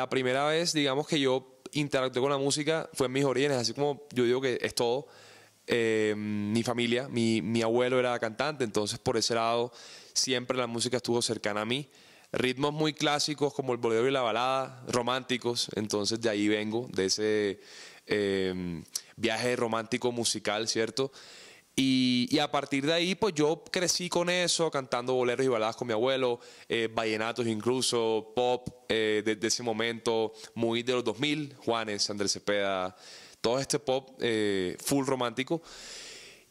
la primera vez, digamos, que yo interactué con la música fue en mis orígenes, así como yo digo que es todo. Eh, mi familia, mi, abuelo era cantante, entonces por ese lado siempre la música estuvo cercana a mí ritmos muy clásicos como el bolero y la balada, románticos, entonces de ahí vengo, de ese eh, viaje romántico musical, ¿cierto? Y, a partir de ahí, pues yo crecí con eso, cantando boleros y baladas con mi abuelo, eh, vallenatos incluso, pop, eh, desde ese momento, muy de los 2000, Juanes, Andrés Cepeda, todo este pop eh, full romántico.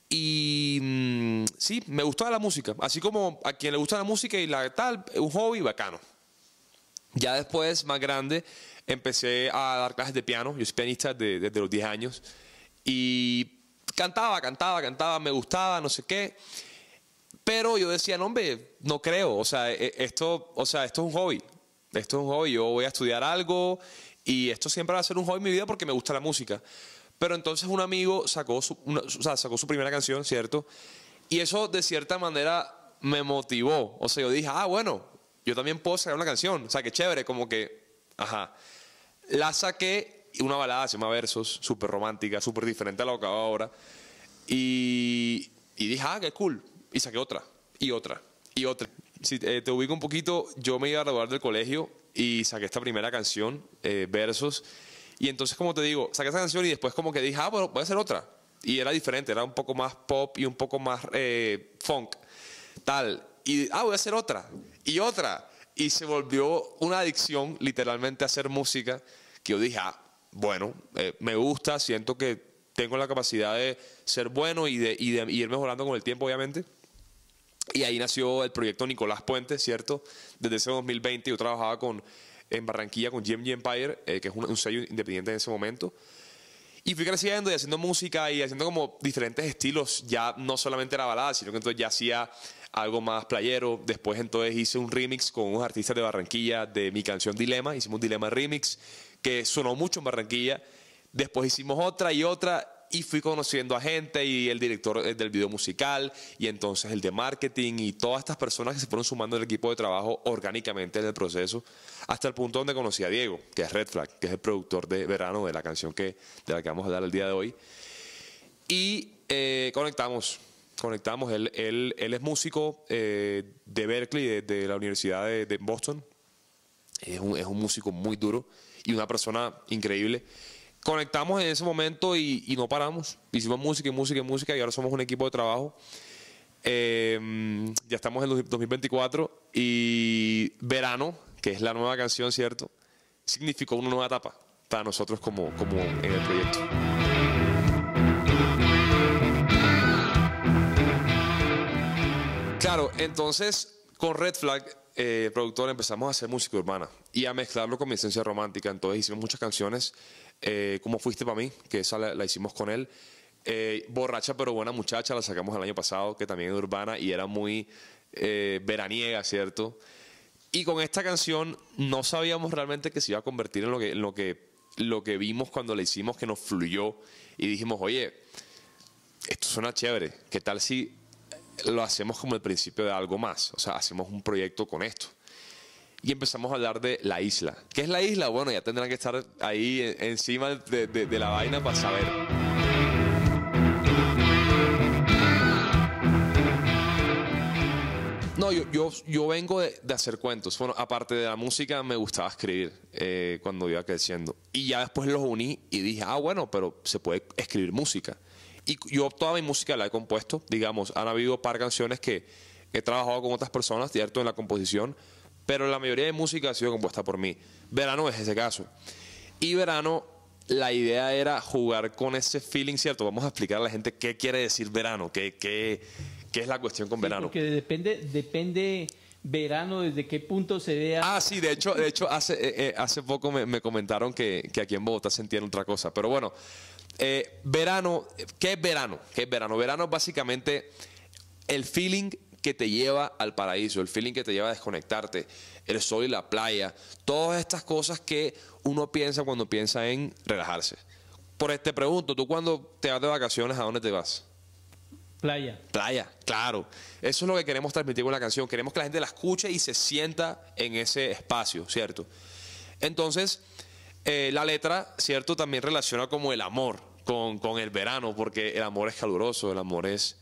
Y mm, sí, me gustaba la música, así como a quien le gusta la música y la tal, un hobby bacano. Ya después, más grande, empecé a dar clases de piano, yo soy pianista desde los 10 años, y cantaba, cantaba, cantaba, me gustaba, no sé qué. Pero yo decía, no, hombre, no creo. O sea, e-, esto, o sea, esto es un hobby. Esto es un hobby. Yo voy a estudiar algo y esto siempre va a ser un hobby en mi vida porque me gusta la música. Pero entonces un amigo sacó su, o sacó su primera canción, ¿cierto? Y eso de cierta manera me motivó. O sea, yo dije, ah, bueno, yo también puedo sacar una canción. O sea, qué chévere, como que, ajá. La saqué una balada se llama Versos, súper romántica, súper diferente a lo que hago ahora. Y, dije, ah, qué cool. Y saqué otra, y otra, y otra. Si eh, te ubico un poquito, yo me iba a graduar del colegio y saqué esta primera canción, eh, Versos. Y entonces, como te digo, saqué esa canción y después como que dije, ah, bueno, voy a hacer otra. Y era diferente, era un poco más pop y un poco más eh, funk, tal. Y, ah, voy a hacer otra, y otra. Y se volvió una adicción, literalmente, a hacer música, que yo dije, ah, bueno, eh, me gusta, siento que tengo la capacidad de ser bueno y de, ir mejorando con el tiempo, obviamente. Y ahí nació el proyecto Nicolás Puente, ¿cierto? Desde ese 2020 yo trabajaba con, en Barranquilla con Jimmy Empire, eh, que es un, sello independiente en ese momento. Y fui creciendo y haciendo música y haciendo como diferentes estilos. Ya no solamente era balada, sino que entonces ya hacía algo más playero. Después entonces hice un remix con unos artistas de Barranquilla de mi canción Dilema. Hicimos un Dilema remix que sonó mucho en Barranquilla. Después hicimos otra y otra y fui conociendo a gente y el director eh, del video musical y entonces el de marketing y todas estas personas que se fueron sumando al equipo de trabajo orgánicamente en el proceso hasta el punto donde conocí a Diego, que es Red Flag, que es el productor de verano de la canción que, de la que vamos a hablar el día de hoy. Y eh, conectamos, conectamos. Él, él, es músico eh, de Berkeley, de, la Universidad de Boston, es un, músico muy duro y una persona increíble conectamos en ese momento y, no paramos. Hicimos música y música y música y ahora somos un equipo de trabajo. Em, ya estamos en 2024 y Verano, que es la nueva canción, ¿cierto? Significó una nueva etapa para nosotros como, como en el proyecto. Claro, entonces con Red Flag eh, productor empezamos a hacer música urbana y a mezclarlo con mi esencia romántica. Entonces hicimos muchas canciones, eh, como Fuiste para mí, que esa la, hicimos con él. Eh, Borracha pero buena muchacha, la sacamos el año pasado, que también es urbana y era muy veraniega, ¿cierto? Y con esta canción no sabíamos realmente que se iba a convertir en lo que, lo que, lo que vimos cuando la hicimos, que nos fluyó y dijimos, oye, esto suena chévere, ¿qué tal si lo hacemos como el principio de algo más, o sea, hacemos un proyecto con esto. Y empezamos a hablar de la isla. ¿Qué es la isla? Bueno, ya tendrán que estar ahí e, encima de, la vaina para saber. No, yo, yo, yo vengo de, hacer cuentos. Bueno, aparte de la música, me gustaba escribir eh, cuando iba creciendo. Y ya después los uní y dije, ah, bueno, pero se puede escribir música. Y yo toda mi música la he compuesto, digamos, han habido par canciones que he trabajado con otras personas, cierto, en la composición, pero la mayoría de música ha sido compuesta por mí. Verano es ese caso. Y verano, la idea era jugar con ese feeling, ¿cierto? Vamos a explicar a la gente qué quiere decir verano, qué, qué, qué es la cuestión con verano. Porque depende, depende verano, desde qué punto se vea. Ah, sí, de hecho, de hecho hace, eh, eh, poco me, comentaron que, aquí en Bogotá se sentían otra cosa. Pero bueno, eh, verano, ¿qué es verano? ¿Qué es verano? Verano es básicamente el feeling que te lleva al paraíso, el feeling que te lleva a desconectarte, el sol y la playa, todas estas cosas que uno piensa cuando piensa en relajarse. Por este pregunto, ¿tú cuando te vas de vacaciones a dónde te vas? Playa. Playa, claro. Eso es lo que queremos transmitir con la canción. Queremos que la gente la escuche y se sienta en ese espacio, ¿cierto? Entonces, eh, la letra, ¿cierto? También relaciona como el amor con, el verano, porque el amor es caluroso, el amor es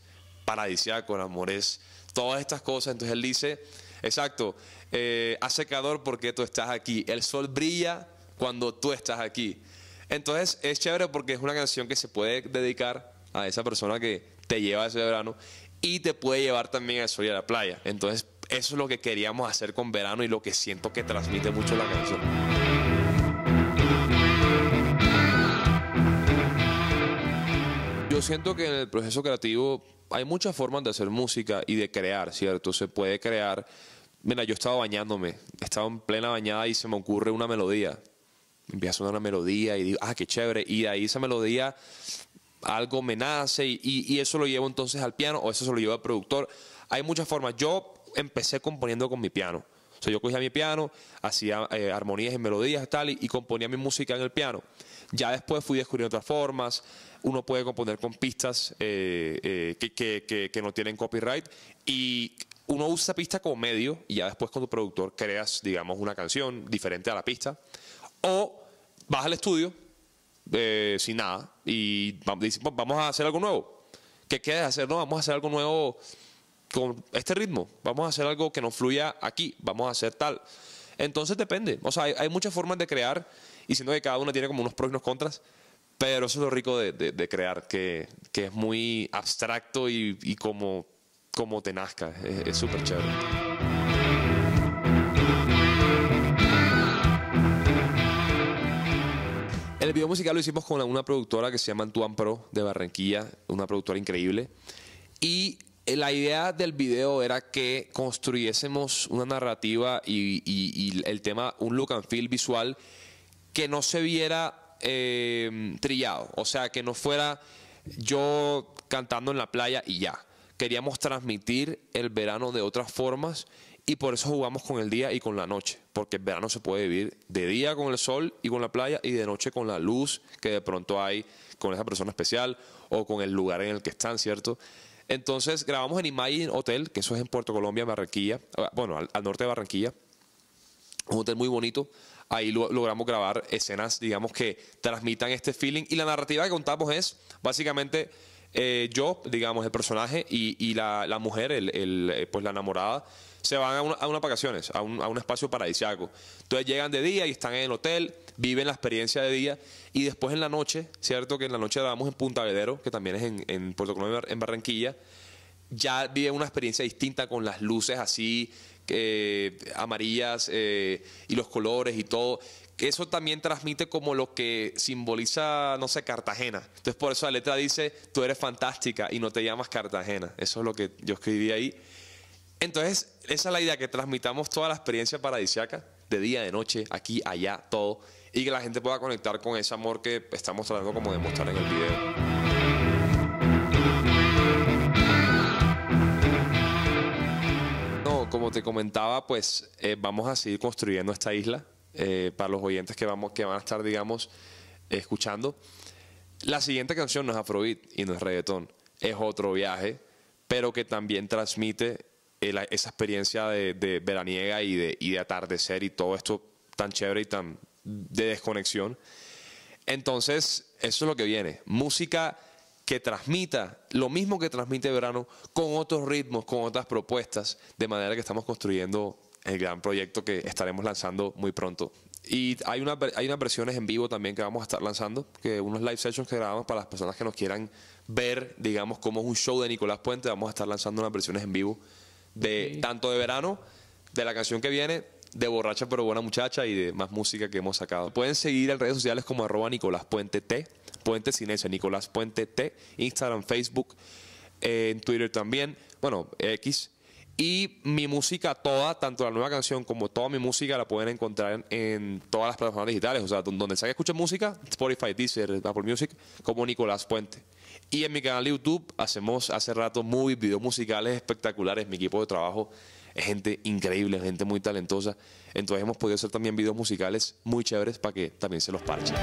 paradisiaco, el amor es todas estas cosas. Entonces él dice, exacto, eh, hace porque tú estás aquí, el sol brilla cuando tú estás aquí. Entonces es chévere porque es una canción que se puede dedicar a esa persona que te lleva ese verano y te puede llevar también al sol y a la playa. Entonces eso es lo que queríamos hacer con verano y lo que siento que transmite mucho la canción. yo siento que en el proceso creativo hay muchas formas de hacer música y de crear, ¿cierto? Se puede crear. Mira, yo estaba bañándome, estaba en plena bañada y se me ocurre una melodía. Empieza a sonar una melodía y digo, ah, qué chévere. Y de ahí esa melodía, algo me nace y, eso lo llevo entonces al piano o eso se lo llevo al productor. Hay muchas formas. Yo empecé componiendo con mi piano. O sea, yo cogía mi piano, hacía eh, armonías y melodías tal, y componía mi música en el piano. Ya después fui descubriendo otras formas. Uno puede componer con pistas eh, eh, que, que, no tienen copyright y uno usa pista como medio y ya después con tu productor creas, digamos, una canción diferente a la pista. O vas al estudio eh, sin nada y dices, vamos a hacer algo nuevo. ¿Qué quieres hacer? No, vamos a hacer algo nuevo con este ritmo. Vamos a hacer algo que nos fluya aquí. Vamos a hacer tal. Entonces depende. O sea, hay muchas formas de crear y siento que cada uno tiene como unos pros y unos contras. Pero eso es lo rico de, de, crear, que, que, es muy abstracto y, y como, como te nazca. Es súper chévere. El video musical lo hicimos con una productora que se llama Antuan Pro de Barranquilla, una productora increíble. Y la idea del video era que construyésemos una narrativa y, y, y el tema, un look and feel visual que no se viera em, trillado, o sea, que no fuera yo cantando en la playa y ya. Queríamos transmitir el verano de otras formas y por eso jugamos con el día y con la noche, porque el verano se puede vivir de día con el sol y con la playa y de noche con la luz que de pronto hay con esa persona especial o con el lugar en el que están, ¿cierto? Entonces grabamos en Imagine Hotel, que eso es en Puerto Colombia, Barranquilla, ah, bueno, al norte de Barranquilla un hotel muy bonito. Ahí logramos grabar escenas, digamos, que transmitan este feeling. Y la narrativa que contamos es básicamente eh, yo, digamos, el personaje y, la, mujer, eh, pues la enamorada, se van a, unas vacaciones, a un, espacio paradisíaco... Entonces llegan de día y están en el hotel, viven la experiencia de día y después en la noche, ¿cierto? Que en la noche damos en Punta Vedero, que también es en, Puerto Colombia, en Barranquilla ya viven una experiencia distinta con las luces así eh, amarillas eh, y los colores y todo. Eso también transmite como lo que simboliza, no sé, Cartagena. Entonces por eso la letra dice, tú eres fantástica y no te llamas Cartagena. Eso es lo que yo escribí ahí. Entonces, esa es la idea, que transmitamos toda la experiencia paradisiaca, de día, de noche, aquí, allá, todo, y que la gente pueda conectar con ese amor que estamos tratando como demostrar en el video. te comentaba, pues eh, vamos a seguir construyendo esta isla eh, para los oyentes que, vamos, que van a estar, digamos, escuchando. La siguiente canción no es Afrobeat y no es reggaetón, es otro viaje, pero que también transmite esa experiencia de, veraniega y de, y de atardecer y todo esto tan chévere y tan de desconexión. Entonces, eso es lo que viene. Música que transmita lo mismo que transmite verano con otros ritmos, con otras propuestas, de manera que estamos construyendo el gran proyecto que estaremos lanzando muy pronto. Y hay, una, hay unas versiones en vivo también que vamos a estar lanzando, que unos live sessions que grabamos para las personas que nos quieran ver, digamos, cómo es un show de Nicolás Puente, vamos a estar lanzando unas versiones en vivo de tanto de verano, de la canción que viene, de borracha pero buena muchacha y de más música que hemos sacado. Pueden seguir en redes sociales como arroba Nicolás Puente T, Puente sin Nicolás Puente T, Instagram, Facebook, eh, en Twitter también, bueno, X. Y mi música toda, tanto la nueva canción como toda mi música, la pueden encontrar en, todas las plataformas digitales. O sea, donde sea que escuchen música, Spotify, Deezer, Apple Music, como Nicolás Puente. Y en mi canal de YouTube hacemos hace rato movies, videos musicales espectaculares. Mi equipo de trabajo gente increíble, gente muy talentosa. Entonces hemos podido hacer también videos musicales muy chéveres para que también se los parchen.